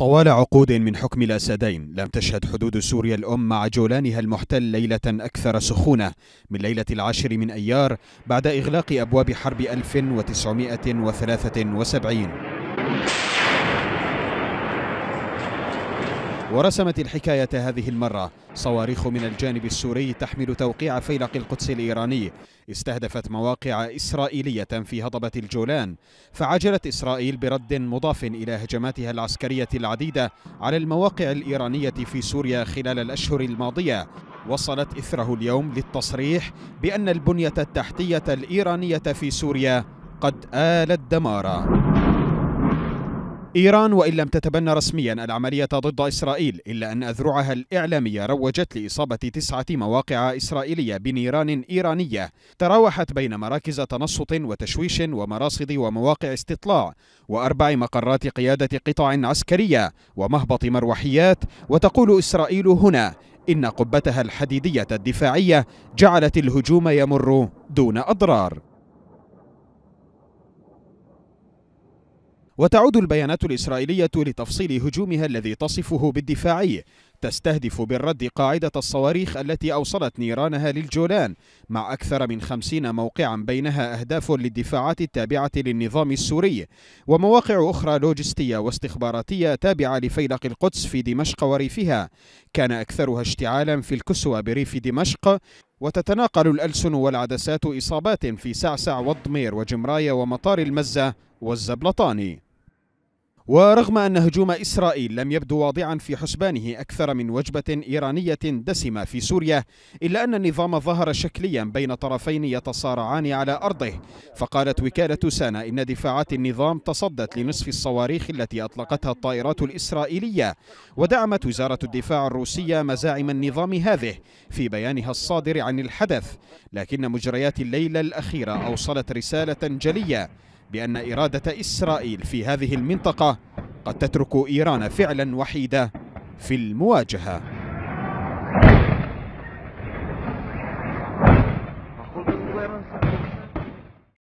طوال عقود من حكم الأسدين لم تشهد حدود سوريا الأم مع جولانها المحتل ليلة أكثر سخونة من ليلة العاشر من أيار بعد إغلاق أبواب حرب 1973 ورسمت الحكاية هذه المرة صواريخ من الجانب السوري تحمل توقيع فيلق القدس الإيراني استهدفت مواقع إسرائيلية في هضبة الجولان فعجلت إسرائيل برد مضاف إلى هجماتها العسكرية العديدة على المواقع الإيرانية في سوريا خلال الأشهر الماضية وصلت إثره اليوم للتصريح بأن البنية التحتية الإيرانية في سوريا قد آلت دمارا إيران وإن لم تتبنى رسميا العملية ضد إسرائيل إلا أن أذرعها الإعلامية روجت لإصابة تسعة مواقع إسرائيلية بنيران إيرانية تراوحت بين مراكز تنصت وتشويش ومراصد ومواقع استطلاع وأربع مقرات قيادة قطع عسكرية ومهبط مروحيات وتقول إسرائيل هنا إن قبتها الحديدية الدفاعية جعلت الهجوم يمر دون أضرار وتعود البيانات الإسرائيلية لتفصيل هجومها الذي تصفه بالدفاعي تستهدف بالرد قاعدة الصواريخ التي أوصلت نيرانها للجولان مع أكثر من خمسين موقعا بينها أهداف للدفاعات التابعة للنظام السوري ومواقع أخرى لوجستية واستخباراتية تابعة لفيلق القدس في دمشق وريفها كان أكثرها اشتعالا في الكسوة بريف دمشق وتتناقل الألسن والعدسات إصابات في سعسع والضمير وجمراية ومطار المزة والزبلطاني ورغم أن هجوم إسرائيل لم يبدو واضعا في حسبانه أكثر من وجبة إيرانية دسمة في سوريا إلا أن النظام ظهر شكليا بين طرفين يتصارعان على أرضه فقالت وكالة سانا إن دفاعات النظام تصدت لنصف الصواريخ التي أطلقتها الطائرات الإسرائيلية ودعمت وزارة الدفاع الروسية مزاعم النظام هذه في بيانها الصادر عن الحدث لكن مجريات الليلة الأخيرة أوصلت رسالة جلية بأن إرادة إسرائيل في هذه المنطقة قد تترك إيران فعلا وحيدة في المواجهة